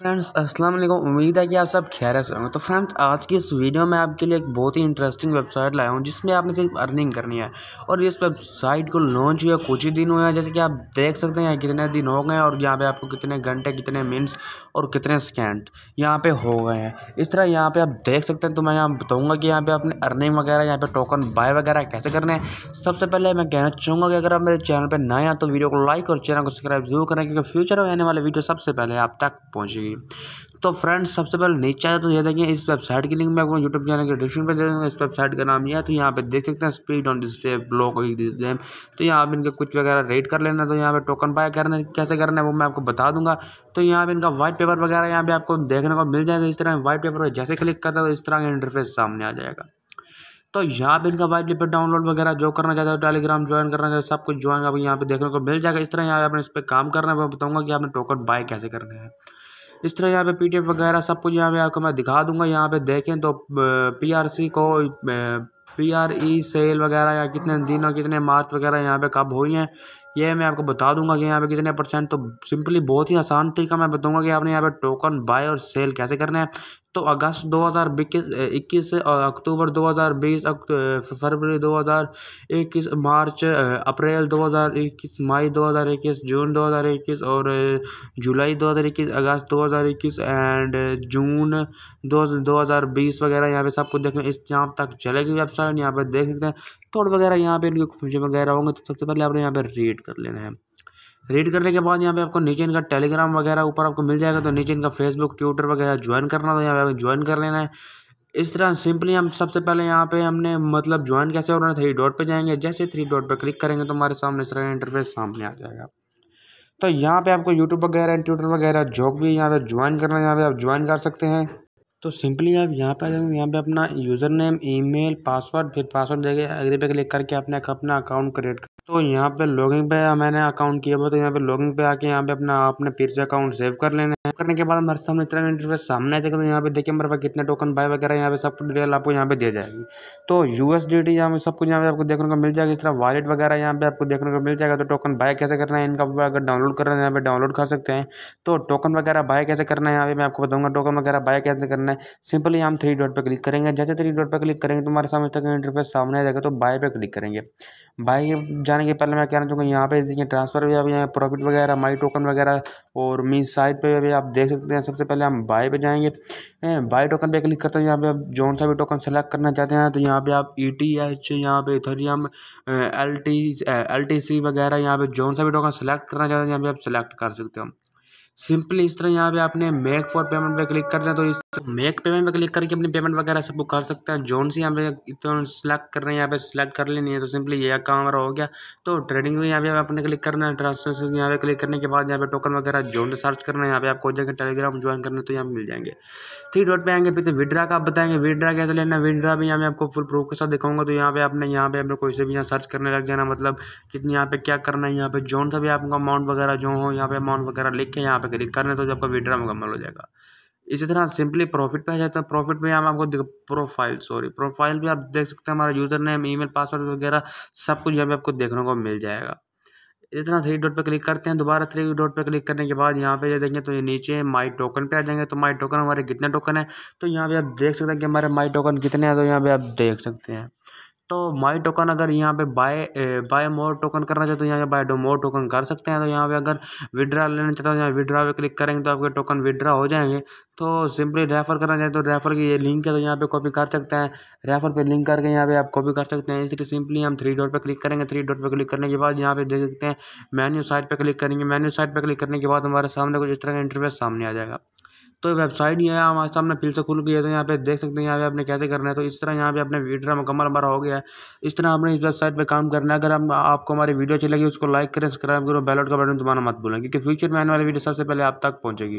friends अस्सलाम वालेकुम उम्मीद है कि आप सब खैर से होंगे तो फ्रेंड्स आज की इस वीडियो में आपके लिए एक बहुत ही इंटरेस्टिंग वेबसाइट लाया हूँ जिसमें आपने सिर्फ अर्निंग करनी है और इस वेबसाइट को लॉन्च हुआ कुछ ही दिन हुए हैं जैसे कि आप देख सकते हैं कितने दिन हो गए हैं और यहाँ पे आपको कितने घंटे कितने मिनट्स और कितने सेकेंड यहाँ पर हो गए हैं इस तरह यहाँ पर आप देख सकते हैं तो मैं यहाँ बताऊँगा कि यहाँ पर आपने अर्निंग वगैरह यहाँ पर टोकन बाय वगैरह कैसे करना है सबसे पहले मैं कहना चाहूँगा कि अगर आप मेरे चैनल पर नए हैं तो वीडियो को लाइक और चैनल को सब्सक्राइब जरूर करें क्योंकि फ्यूचर में आने वाले वीडियो सबसे पहले आप तक पहुँचेगी जाएगी तो फ्रेंड्स सबसे पहले नीचे आए तो ये देखिए इस वेबसाइट की लिंक मैं आपको यूट्यूब चैनल के डिस्क्रिप्शन पर दे दूँगा इस वेबसाइट का नाम यह है तो यहाँ पे देख सकते हैं स्पीड ऑन डिस्प्ले ब्लॉक हुई तो यहाँ पर इनके कुछ वगैरह रेड कर लेना तो यहाँ पर टोकन बाय करने कैसे करना है वो मैं आपको बता दूंगा तो यहाँ पर इनका वाइट पेपर वगैरह यहाँ पर आपको देखने को मिल जाएगा इस तरह वाइट पेपर जैसे क्लिक करता है तो इस तरह का इंटरफेस सामने आ जाएगा तो यहाँ पे इनका वाइट पेपर डाउनलोड वगैरह जो करना चाहते हो टेलीग्राम ज्वाइन करना चाहते हो सब कुछ ज्वाइन आपको यहाँ पे देखने को मिल जाएगा इस तरह यहाँ पे अपने इस पर काम करना है मैं बताऊँगा कि आपने टोकन बाय कैसे करना है इस तरह यहाँ पे पी एफ वगैरह सब कुछ यहाँ पे आपको मैं दिखा दूंगा यहाँ पे देखें तो पी आर सी को पी आर ई सेल वगैरह या कितने दिनों कितने मार्च वगैरह यहाँ पे कब हुई हैं ये मैं आपको बता दूंगा कि यहाँ पे कितने परसेंट तो सिंपली बहुत ही आसान तरीका मैं बताऊंगा कि आपने यहाँ पे टोकन बाय और सेल कैसे करना है तो अगस्त दो हज़ार इक्कीस अक्टूबर दो हज़ार बीस फरवरी दो हज़ार इक्कीस मार्च अप्रैल दो हज़ार इक्कीस मई दो हज़ार इक्कीस जून दो हज़ार इक्कीस और जुलाई दो हज़ार इक्कीस अगस्त दो हज़ार इक्कीस एंड जून दो हज़ार बीस वगैरह यहाँ पे सब कुछ देखना इस यहाँ तक चलेगी वेबसाइट यहाँ पर देख सकते हैं थोड़ा वगैरह यहाँ पे इनके वगैरह होंगे तो सबसे पहले आपने यहाँ पर रीड कर लेना है रीड करने के बाद यहाँ पे आपको नीचे इनका टेलीग्राम वगैरह ऊपर आपको मिल जाएगा तो नीचे इनका फेसबुक ट्विटर वगैरह ज्वाइन करना तो यहाँ पे आपको ज्वाइन कर लेना है इस तरह सिंपली हम सबसे पहले यहाँ पे हमने मतलब ज्वाइन कैसे होना थ्री डॉट पे जाएंगे जैसे थ्री डॉट पे क्लिक करेंगे तो हमारे सामने इस तरह इंटरफेस सामने आ जाएगा तो यहाँ पे आपको यूट्यूब वगैरह ट्विटर वगैरह जॉब भी यहाँ पे ज्वाइन करना है यहाँ पे आप ज्वाइन कर सकते हैं तो सिंपली आप यहाँ पे आ जाएंगे यहाँ पे अपना यूज़र नेम ईमेल पासवर्ड फिर पासवर्ड देके अगले पे क्लिक करके अपने अपना अकाउंट क्रिएट कर तो यहाँ पे लॉगिंग पे मैंने अकाउंट किया हुआ तो यहाँ पे लॉगिंग पे आके यहाँ पे अपना अपने फिर से अकाउंट सेव कर लेना करने के बाद हमारे सामने इतना इंटरफेस सामने आ जाएगा तो यहाँ पे देखिए हमारे पास कितने टोकन बाय वगैरह यहाँ पे सब डिटेल आपको यहाँ पे दे जाएगी तो यू एस डी टी यहाँ पे सब कुछ यहाँ पे आपको देखने को मिल जाएगा इस तरह वॉलेट वगैरह यहाँ पे आपको देखने को मिल जाएगा तो टोकन बाय कैसे करना है इनका अगर डाउनलोड करना है यहाँ पे डाउनलोड कर सकते हैं तो टोकन वगैरह बाय कैसे करना है यहाँ पे मैं आपको बताऊँगा टोकन वगैरह बाय कैसे करना है सिंपली हम थ्री डॉट पर क्लिक करेंगे जैसे थ्री डॉट पर क्लिक करेंगे तो हमारे सामने तक इंटरफेस सामने आ जाएगा तो बाय पर क्लिक करेंगे बाय जाने के पहले मैं कहना चाहूँगा यहाँ पे देखिए ट्रांसफर भी आप प्रॉफिट वगैरह माई टोकन वगैरह और मीन साइट पर भी आप देख सकते हैं सबसे पहले हम बाय पे जाएंगे बाय टोकन पे क्लिक करते हैं यहाँ पे आप जोन सा भी टोकन सेलेक्ट करना चाहते हैं तो यहाँ पे आप ई टी एच यहाँ पे Ethereum L T L T C वगैरह यहाँ पे जौन सा भी टोकन सेलेक्ट करना चाहते हैं यहाँ पे आप सेलेक्ट कर सकते हो सिंपली इस तरह यहाँ पे आपने मेक फॉर पेमेंट पे क्लिक करना है तो इस मेक पेमेंट पे क्लिक करके अपनी पेमेंट वगैरह सब कर सकते हैं जोन सी यहाँ पे तो सिलेक्ट कर रहे हैं यहाँ पे सिलेक्ट कर लेनी है तो सिंपली ये काम हमारा हो गया तो ट्रेडिंग में यहाँ पे आपने क्लिक करना है ट्रांसफर यहाँ पे क्लिक करने के बाद यहाँ पे टोकन वगैरह जोन सर्च करना है यहाँ पे आपको जाएंगे टेलीग्राम ज्वाइन करना तो यहाँ मिल जाएंगे थ्री डॉट पे आएंगे फिर तो विड्रा का आप बताएंगे विड्रा कैसे लेना है विड्रा भी यहाँ पे आपको फुल प्रूफ के साथ दिखाऊंगा तो यहाँ पे आपने यहाँ पे अपने कोई से भी यहाँ सर्च करने लग जाना मतलब कितनी यहाँ पे क्या करना है यहाँ पे जोन सा भी आपका अमाउंट वगैरह जो हो यहाँ पे अमाउंट वगैरह लिख के यहाँ पे क्लिक करना रहे तो आपका विड्रा मुकम्मल हो जाएगा इसी तरह सिंपली प्रॉफिट पे आ जाता है प्रॉफिट पे हम आपको प्रोफाइल सॉरी प्रोफाइल भी आप देख सकते हैं हमारा यूज़र नेम ईमेल पासवर्ड वगैरह सब कुछ यहाँ पे आपको देखने को मिल जाएगा इसी तरह थ्री डॉट पे क्लिक करते हैं दोबारा थ्री डॉट पे क्लिक करने के बाद यहाँ पे ये देखें तो ये नीचे माई टोकन पे आ जाएंगे तो माई टोकन हमारे कितने टोकन है तो यहाँ पे आप देख सकते हैं कि हमारे माई टोकन कितने हैं तो यहाँ पे आप देख सकते हैं तो माई टोकन अगर यहाँ पे बाय बाय मोर टोकन करना चाहते हो तो यहाँ बाय डो मोर टोकन कर सकते हैं तो यहाँ पे अगर विड्रा लेना चाहते हो तो यहाँ विड्रा पे क्लिक करेंगे तो आपके टोकन विड्रा हो जाएंगे तो सिंपली रेफर करना चाहते हो तो रेफर की ये लिंक है तो यहाँ पे कॉपी कर सकते हैं रेफर पे लिंक करके यहाँ पे आप कॉपी कर सकते हैं इसलिए सिंपली हम थ्री डॉट पर क्लिक करेंगे थ्री डॉट पर क्लिक करने के बाद यहाँ पे देख सकते हैं मेन्यू साइट पर क्लिक करेंगे मेन्यू साइट पर क्लिक करने के बाद हमारे सामने कुछ इस तरह का इंटरव्यू सामने आ जाएगा तो वेबसाइट ये है हमारे सामने फिर से खुल गई है तो यहाँ पे देख सकते हैं यहाँ पे आपने कैसे करना है तो इस तरह यहाँ पे अपने वीडियो मुकम्मल हमारा हो गया है इस तरह आपने इस वेबसाइट पे काम करना है अगर हम आपको हमारी वीडियो अच्छी लगी उसको लाइक करें सब्सक्राइब करो बेलट का बटन दबाना मत भूलें क्योंकि फ्यूचर में आने वाली वीडियो सबसे पहले आप तक पहुँचेगी